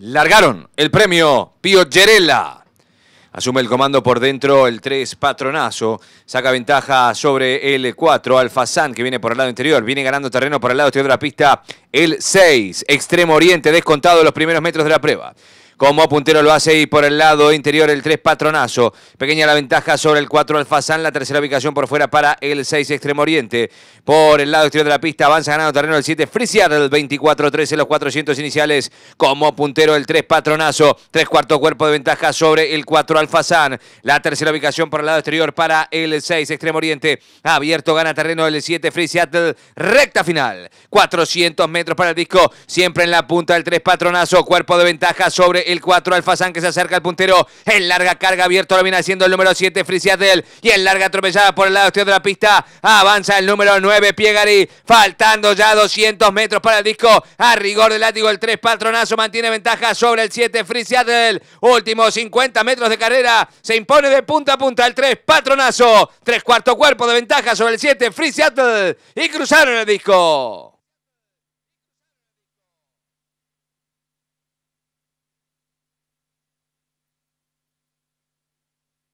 largaron el premio Pio Yerela. Asume el comando por dentro el 3 Patronazo. Saca ventaja sobre el 4 Alfazán que viene por el lado interior. Viene ganando terreno por el lado exterior de la pista. El 6 Extremo Oriente descontado los primeros metros de la prueba como puntero lo hace y por el lado interior el 3 Patronazo. Pequeña la ventaja sobre el 4 Alfazán, la tercera ubicación por fuera para el 6 Extremo Oriente. Por el lado exterior de la pista avanza ganando terreno el 7 Frisiar, el 24-13 los 400 iniciales, como puntero el 3 Patronazo, Tres cuarto cuerpo de ventaja sobre el 4 Alfazán. La tercera ubicación por el lado exterior para el 6 Extremo Oriente. Abierto gana terreno el 7 Free recta final. 400 metros para el disco, siempre en la punta del 3 Patronazo, cuerpo de ventaja sobre el 4 Alfazán que se acerca al puntero. En larga carga abierto lo viene haciendo el número 7 Frisiatel. Y en larga atropellada por el lado exterior de la pista. Avanza el número 9 Piegari. Faltando ya 200 metros para el disco. A rigor del látigo el 3 Patronazo mantiene ventaja sobre el 7 Frisiatel. Últimos 50 metros de carrera. Se impone de punta a punta el 3 Patronazo. Tres cuarto cuerpo de ventaja sobre el 7 Frisiatel. Y cruzaron el disco.